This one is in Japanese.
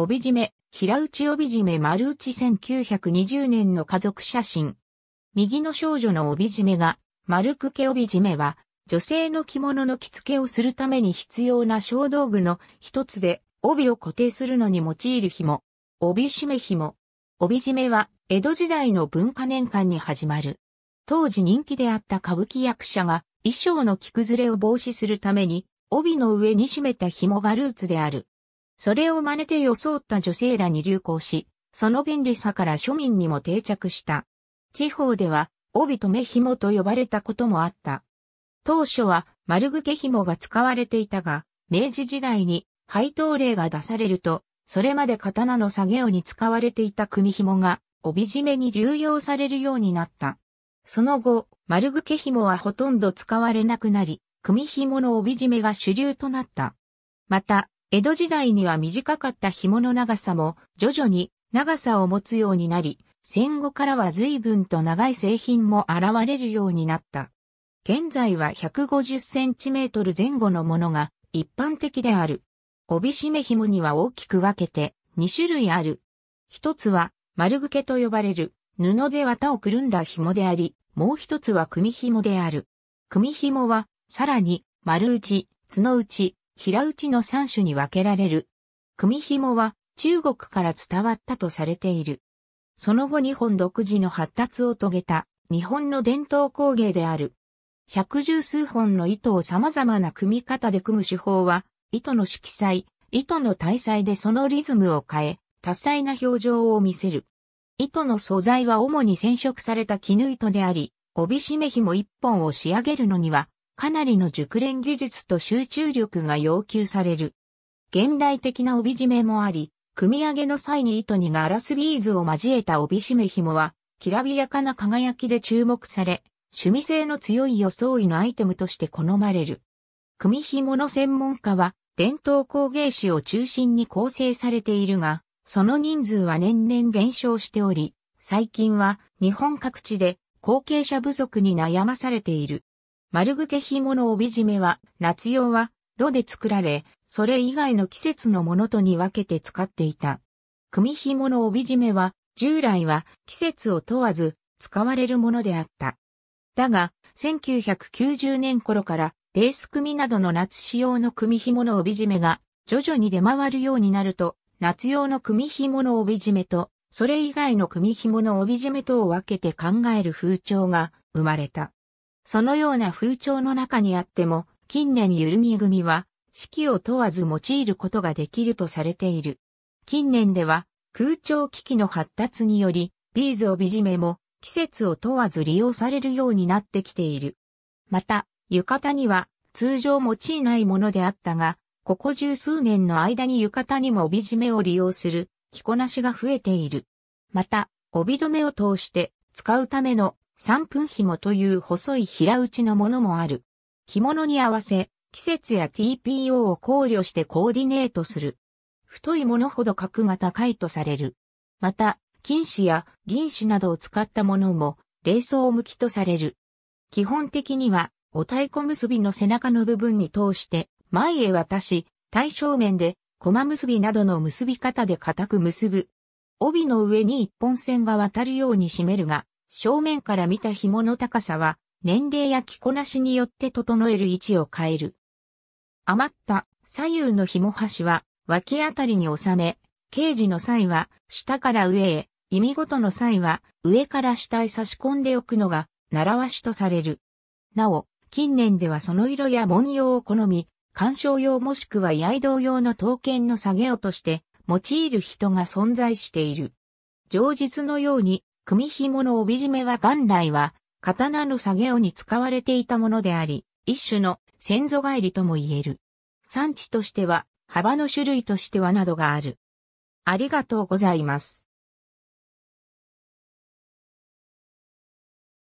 帯締め、平内帯締め丸内1920年の家族写真。右の少女の帯締めが、丸くけ帯締めは、女性の着物の着付けをするために必要な小道具の一つで、帯を固定するのに用いる紐。帯締め紐。帯締めは、江戸時代の文化年間に始まる。当時人気であった歌舞伎役者が、衣装の着崩れを防止するために、帯の上に締めた紐がルーツである。それを真似て装った女性らに流行し、その便利さから庶民にも定着した。地方では、帯留め紐と呼ばれたこともあった。当初は丸掛け紐が使われていたが、明治時代に配当令が出されると、それまで刀の作業に使われていた組紐が帯締めに流用されるようになった。その後、丸掛け紐はほとんど使われなくなり、組紐の帯締めが主流となった。また、江戸時代には短かった紐の長さも徐々に長さを持つようになり、戦後からは随分と長い製品も現れるようになった。現在は1 5 0トル前後のものが一般的である。帯締め紐には大きく分けて2種類ある。一つは丸受けと呼ばれる布で綿をくるんだ紐であり、もう一つは組紐である。組紐はさらに丸打ち、角打ち、平打ちの3種に分けられる。組紐は中国から伝わったとされている。その後日本独自の発達を遂げた日本の伝統工芸である。百十数本の糸を様々な組み方で組む手法は、糸の色彩、糸の体裁でそのリズムを変え、多彩な表情を見せる。糸の素材は主に染色された絹糸であり、帯締め紐一本を仕上げるのには、かなりの熟練技術と集中力が要求される。現代的な帯締めもあり、組み上げの際に糸にガラスビーズを交えた帯締め紐は、きらびやかな輝きで注目され、趣味性の強い装いのアイテムとして好まれる。組紐の専門家は、伝統工芸士を中心に構成されているが、その人数は年々減少しており、最近は日本各地で後継者不足に悩まされている。丸ぐけ紐の帯締めは、夏用は、炉で作られ、それ以外の季節のものとに分けて使っていた。組紐の帯締めは、従来は季節を問わず使われるものであった。だが、1990年頃からレース組などの夏仕様の組紐の帯締めが徐々に出回るようになると、夏用の組紐の帯締めと、それ以外の組紐の帯締めとを分けて考える風潮が生まれた。そのような風潮の中にあっても、近年ゆるぎ組は、四季を問わず用いることができるとされている。近年では、空調機器の発達により、ビーズ帯締めも、季節を問わず利用されるようになってきている。また、浴衣には、通常用いないものであったが、ここ十数年の間に浴衣にも帯締めを利用する着こなしが増えている。また、帯留めを通して使うための三分紐という細い平打ちのものもある。着物に合わせ、季節や TPO を考慮してコーディネートする。太いものほど格が高いとされる。また、金紙や銀紙などを使ったものも、冷装向きとされる。基本的には、お太鼓結びの背中の部分に通して、前へ渡し、対正面で、駒結びなどの結び方で固く結ぶ。帯の上に一本線が渡るように締めるが、正面から見た紐の高さは、年齢や着こなしによって整える位置を変える。余った左右の紐端は脇あたりに収め、刑事の際は下から上へ、意味ごとの際は上から下へ差し込んでおくのが習わしとされる。なお、近年ではその色や文様を好み、鑑賞用もしくは刃道用の刀剣の下げ落として用いる人が存在している。上実のように組紐の帯締めは元来は、刀の作業に使われていたものであり、一種の先祖返りとも言える。産地としては、幅の種類としてはなどがある。ありがとうございます。